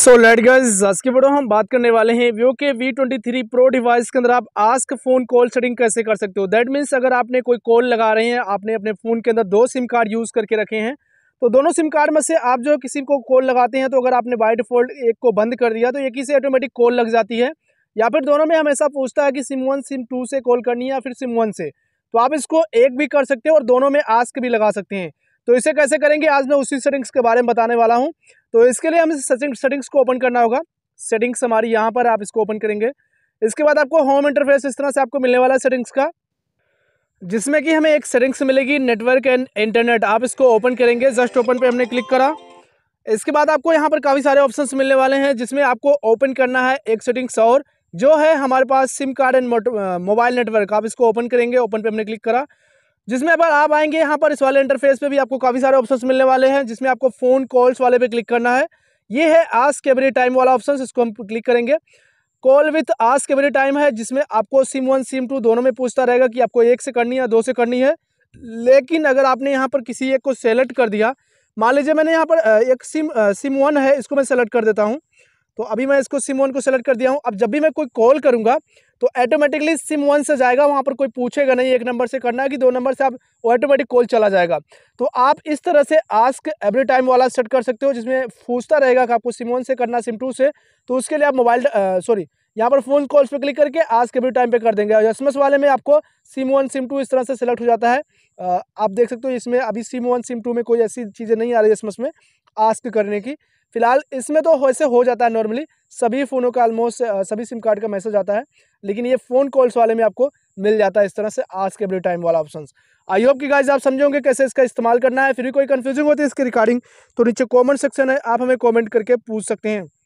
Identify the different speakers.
Speaker 1: so let गर्स आज के हम बात करने वाले हैं वीवो के V twenty three pro device के अंदर आप आस्क फ़ोन कॉल सेटिंग कैसे कर सकते हो दैट मीन्स अगर आपने कोई कॉल लगा रहे हैं आपने अपने फ़ोन के अंदर दो सिम कार्ड यूज़ करके रखे हैं तो दोनों सिम कार्ड में से आप जो किसी को कॉल लगाते हैं तो अगर आपने बाई डिफ़ॉल्ट एक को बंद कर दिया तो एक ही से ऑटोमेटिक कॉल लग जाती है या फिर दोनों में हमेशा पूछता है कि सिम वन सिम टू से कॉल करनी है या फिर सिम वन से तो आप इसको एक भी कर सकते हो और दोनों में आस्क भी लगा सकते हैं तो इसे कैसे करेंगे आज मैं उसी सेटिंग्स के बारे में बताने वाला हूँ तो इसके लिए हमें सेटिंग्स को ओपन करना होगा सेटिंग्स हमारी यहाँ पर आप इसको ओपन करेंगे इसके बाद आपको होम इंटरफेस इस तरह से आपको मिलने वाला है सेटिंग्स का जिसमें कि हमें एक सेटिंग्स मिलेगी नेटवर्क एंड इंटरनेट आप इसको ओपन करेंगे जस्ट ओपन पे हमने क्लिक करा इसके बाद आपको यहाँ पर काफ़ी सारे ऑप्शंस मिलने वाले हैं जिसमें आपको ओपन करना है एक सेटिंग्स और जो है हमारे पास SIM card and mobile network आप इसको ओपन करेंगे ओपन पे हमने क्लिक करा जिसमें अगर आप आएंगे यहाँ पर इस वाले इंटरफेस पे भी आपको काफ़ी सारे ऑप्शंस मिलने वाले हैं जिसमें आपको फ़ोन कॉल्स वाले पे क्लिक करना है ये है आस्क एवरी टाइम वाला ऑप्शन इसको हम क्लिक करेंगे call with ask every time है जिसमें आपको सिम वन सिम टू दोनों में पूछता रहेगा कि आपको एक से करनी है दो से करनी है लेकिन अगर आपने यहाँ पर किसी एक को सेलेक्ट कर दिया मान लीजिए मैंने यहाँ पर एक सिम सिम वन है इसको मैं सेलेक्ट कर देता हूँ तो अभी मैं इसको सिम वन को सेलेक्ट कर दिया हूँ अब जब भी मैं कोई कॉल करूँगा तो ऑटोमेटिकली सिम वन से जाएगा वहाँ पर कोई पूछेगा नहीं एक नंबर से करना है कि दो नंबर से आप ऑटोमेटिक कॉल चला जाएगा तो आप इस तरह से आस्क एवरी टाइम वाला सेट कर सकते हो जिसमें पूछता रहेगा कि आपको सिम वन से करना सिम टू से तो उसके लिए आप मोबाइल सॉरी यहाँ पर फोन कॉल्स पर क्लिक करके आज के भी टाइम पे कर देंगे और एस वाले में आपको सिम वन सिम टू इस तरह से सिलेक्ट हो जाता है आप देख सकते हो इसमें अभी सिम वन सिम टू में कोई ऐसी चीज़ें नहीं आ रही एस में आस्क करने की फिलहाल इसमें तो वैसे हो जाता है नॉर्मली सभी फ़ोनों का ऑलमोस्ट सभी सिम कार्ड का मैसेज आता है लेकिन ये फ़ोन कॉल्स वाले में आपको मिल जाता है इस तरह से आज के एवरी टाइम वाला ऑप्शन आई होप कि गाइज आप समझोगे कैसे इसका इस्तेमाल करना है फिर भी कोई कन्फ्यूजिंग होती है इसके रिगार्डिंग तो नीचे कॉमेंट सेक्शन है आप हमें कॉमेंट करके पूछ सकते हैं